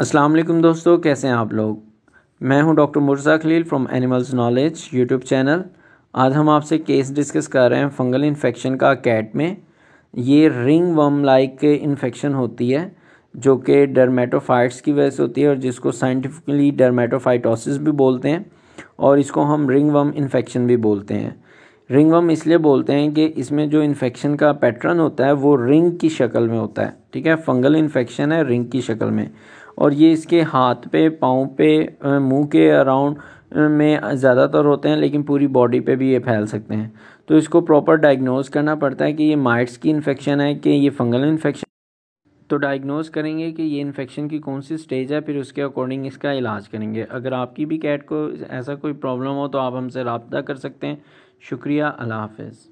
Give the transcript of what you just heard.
अस्सलाम वालेकुम दोस्तों कैसे हैं आप लोग मैं हूं doctor Mirza Khalil from animals knowledge YouTube channel आज हम आपसे केस डिस्कस कर रहे हैं फंगल इन्फेक्शन का कैट में ये रिंग वम लाइक इन्फेक्शन होती है जो कि डर्मेटोफाइट्स की वजह से होती है और जिसको साइंटिफिकली डर्मेटोफाइटोसिस भी बोलते हैं और इसको हम रिंग वम इन्फेक्शन भी बोलते हैं रिंग वम इसलिए बोलते हैं कि इसमें जो इन्फेक्शन का पैटर्न होता है वो रिंग की शक्ल में होता है ठीक है फंगल इन्फेक्शन है रिंग की शक्ल में और ये इसके हाथ पे पाँव पे मुंह के अराउंड में ज़्यादातर होते हैं लेकिन पूरी बॉडी पे भी ये फैल सकते हैं तो इसको प्रॉपर डायग्नोज करना पड़ता है कि ये माइट्स की इन्फेक्शन है कि ये फंगल इन्फेक्शन तो डायग्नोज करेंगे कि ये इन्फेक्शन की कौन सी स्टेज है फिर उसके अकॉर्डिंग इसका इलाज करेंगे अगर आपकी भी कैट को ऐसा कोई प्रॉब्लम हो तो आप हमसे रबता कर सकते हैं शुक्रिया अल्लाह हाफिज़